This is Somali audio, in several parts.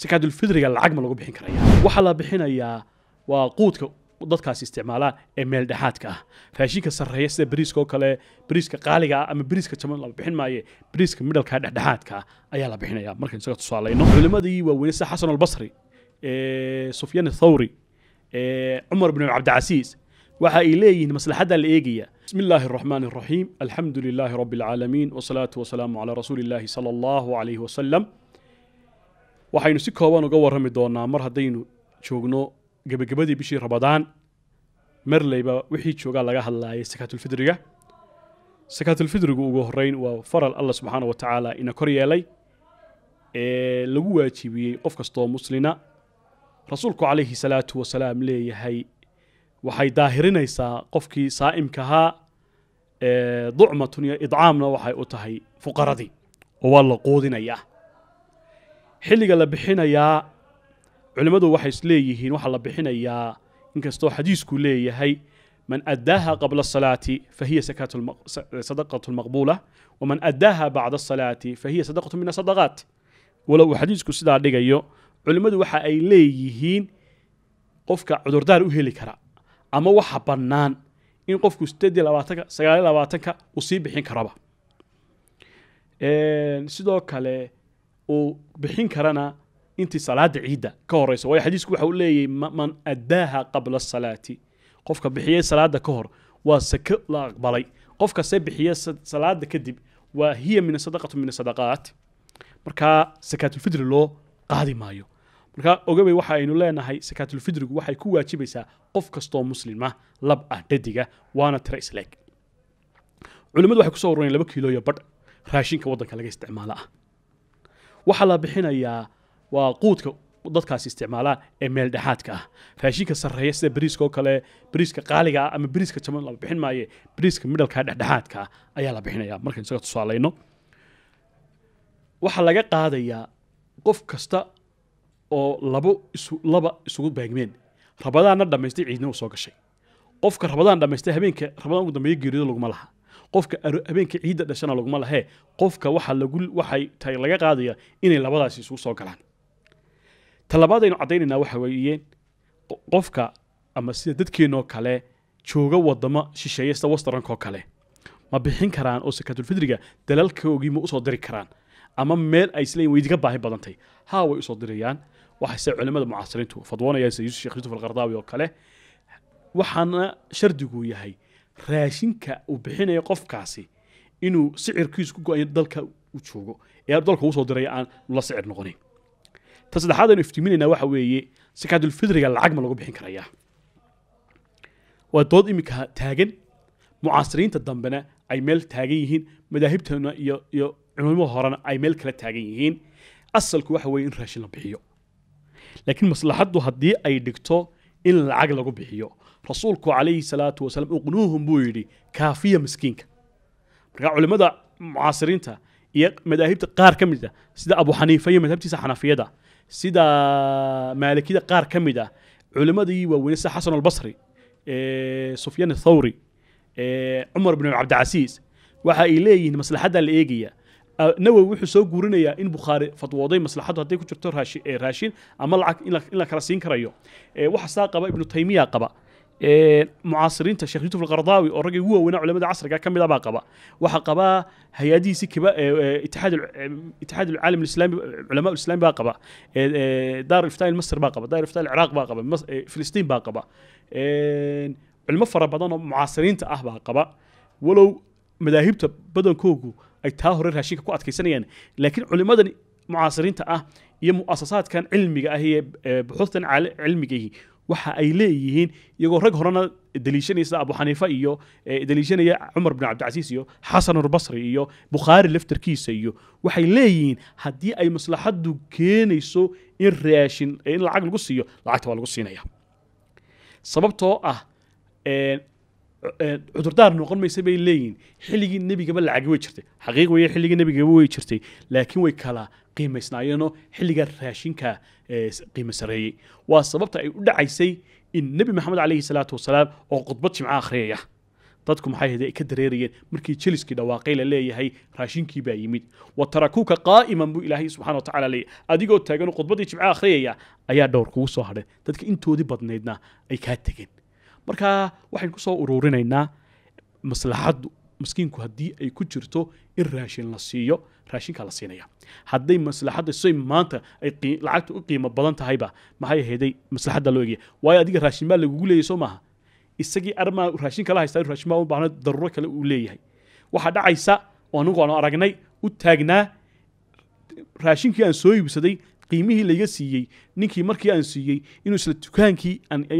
sakaadulfidriga lacag ma lagu bixin karaya waxaa la bixinayaa waa quudka dadkaasi isticmaalaa ee meel dhexaadka ah raashinka sarreeya sida bariiska oo kale bariiska qaaligaa ah ama bariiska jaban laba bixin maaye bariiska midhalkaa dhexdhexaadka ah ayaa la bixinayaa markaan isaga tusaalayno culimmadii waaweyney sida xasan albasri sufyaan athawri cumar bin cabdicasiis waxa ay leeyihiin maslaxaddaa la eegaya بسم الله الرحمن الرحيم الحمد لله رب العالمين والصلاة والسلام على رسول الله صلى الله عليه وسلم waxaynu si kooban uga warrami doonaa mar haddaynu joogno gebagabadii bishii rabadaan marleyba wixii joogaa laga hadlaayay sakaatulfidriga sakaatulfidrigu ugu horeyn waa faral allah subxaana wa tacaala ina kor yeelay ee lagu waajibiyey qof kastoo muslina rasuulku calayhi salaatu wasalaam leeyahay waxay daahirinaysaa qofkii saa'imkahaa ducmatun iyo idcaamna waxay u tahay fuqaradii oo waa la quudinayaa xilliga la bixinayaa culimmadu waxay isleeyihiin waxaa la bixinayaa inkastoo xadiisku leeyahay man addaaha qabla asalaati fa hiya sadaqatu lmaqbuula waman addaaha bacda asalaati fa hiya sadaqatu min asadaqaat walow uu xadiisku sidaa dhigayo culimmadu waxa ay leeyihiin qofka cudurdaar u heli kara ama waxa bannaan in qofku labaatanka labaatanka uu sii bixin karoba sidoo kale uu bixin karana intii salaada ciidda ka horeysa waayo xadiisku waxa uu leeyahy man addaaha qabla asalaati qofka bixiyey salaada ka hor waa sake la aqbalay qofkase bixiya salaada kadib waa hiya min asadaqatu min sadaqaat markaa sakaatulfidri loo qaadi maayo markaa ogabay waxa aynu leenahay sakaatulfidrigu waxay ku waajibaysaa qof kastoo muslima ah, lab ah dhadiga waana tiro isleeg culimadu waxay kusoo warreen laba kiilooyo badh raashinka waddanka laga isticmaalo ah waxaa la bixinayaa waa quudka dadkaas isticmaala ee meel dhexaadka ah raashinka sareeya sida bariiska oo kale bariiska qaaligaa ah ama bariiska jaban laba bixin maaye bariiska midhalkaa dhexdhexaadkaa ah ayaa la bixinayaa markaan isaga tusaalayno waxaa laga qaadayaa qof kasta oo labo laba isugu baagmeen rabadaanna dhammaystay ciidna u soo gashay qofka rabadaan dhammaystay habeenka rabadaan ugu dambeeya geerido laguma laha qofka habeenka ciidda dhashana laguma lahee qofka waxay laga qaadaya inay labadaasi isugu soo galaan talabaadaynu caddaynayna waxa weeye qofka ama sida dadkeennoo kale jooga wadamo shisheeye sida westarankoo kale ma bixin karaan oo sakaatulfidriga dalalkoogii ma usoo diri karaan ama meel ay isleeyiin way baahi badantay haa way usoo dirayaan waxase culimmada mucaasiriintu fadwoonayaan sida yuusuf sheekh yuusuf alqardaawi oo kale waxaana shardigu yahay raashinka uu bixinayo qofkaasi inuu sicirkiis ku go-ayo dalka u joogo ee dalka usoo diraya aan la sicir noqonin ta saddexaad aynu iftiiminaynaa waxa weeye sakaadulfidriga lacag ma lagu bixin karayaa waa dood iminka taagan mucaasiriinta dambena ay meel taagan yihiin madaahibtana iyo iyo culimo horena ay meel kala taagan yihiin asalku waxa weeye in raashin la bixiyo laakiin maslaxaddu haddii ay dhigto in lacag lagu bixiyo rasuulku calayhi salaatu wasalaam uqnuuhum buu yidhi kaafiya miskiinka markaa culimmada mucaasiriinta iyo madaahibta qaar ka mid ah sida abu xaniifa iyo madhabtiisa xanafiyada sida maalikida qaar ka mid ah culimmadii waaweyney sida xasan albasri sufyaan athawri cumar bin cabdicasiis waxa ay leeyihiin maslaxaddaa la eegaya ah, nawowi wuxuu soo guurinayaa in bukhaari fatwooday maslaxaddu hadday ku jirto raashin ama lacag in la kala siin karayo waxaasaa qaba ibnu taymiya qaba mucaasiriinta sheekh yuusuf alqardaawi oo raggii ugu waaweynaa culamada casriga ah ka mid a ah baa qaba waxaa qabaa hay-adihiisii itixaad alcaalam islami culamaa islami baa qaba daar iftaa masr baa qaba daar iftaa alciraaq baa qaba filistiin baa qaba culimo fara badan oo mucaasiriinta ah baa qaba walow madaahibta badankoogu ay taa hore raashinka ku adkaysanayaan laakiin culimadan mucaasiriinta ah iyo mu'asasaadkan cilmiga ah iyo buxuurtan cilmigihi waxa ay leeyihiin iyagoo rag horena daliishanaysa abu xaniifa iyo eh, daliishanaya cumar bin cabdicasiis iyo xasanulbasri iyo bukhaari laftarkiisa iyo waxay leeyihiin haddii ay maslaxaddu keenayso in raashin in lacag lagu siiyo lacagta waa lagu siinaya sababtoo ah eh, eh, cudurdaar noqon maysa bay leeyihiin xilligii nebigaba lacagi way jirtay xaqiiq weeye xilligii nebigaba way jirtay laakiin way kala qiimaysnaayeenoo xilligaa raashinka qiimo sareeyey waa sababta ay u dhacaysay in nebi maxamed caleyhi salaatu wasalaam oo khudbad jimco akhriyaya dadku maxay hayd ay ka dareerayeen markii jeliskii dhawaaqay la leeyahay raashinkii baa yimid wa tarakuuka qaa'iman buu ilaahay subxana watacala leeyay adigoo taagan oo khudbaddii jimco akhriyaya ayaa dhowr kugu soo hadheen dadka intoodii badnaydna ay kaa tegeen markaa waxaynu ku soo ururinaynaa maslaxaddu maskiinku haddii ay ku jirto in raashin la siiyo raashinkaa la siinaya hadday maslaxadda say maanta ay lacagta u qiimo badan tahayba maxay ahayday maslaxadda loo eegaya waayo adiga raashin baa lagugu leeyay soo maaha isagii armaa raashin kala haystaa raashin baa u baahna daruuro kale uu leeyahay waxaa dhacaysa oo anigu aragnay u taagnaa raashinkii aan soo iibsaday qiimihii layga siiyey ninkii markii aan siiyey inuu isla dukaankii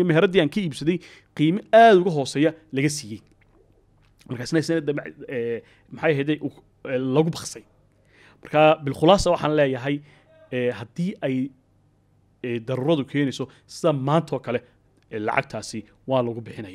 meheradii aan ka iibsaday qiimo aada uga hooseeya laga siiyey markaasna sanada eh, maxay eh, lagu baksay markaa bilkhulaasa waxaan leeyahay eh, haddii ay daruuradu keenayso sida maanta kale lacagtaasi waa lagu bixinayaa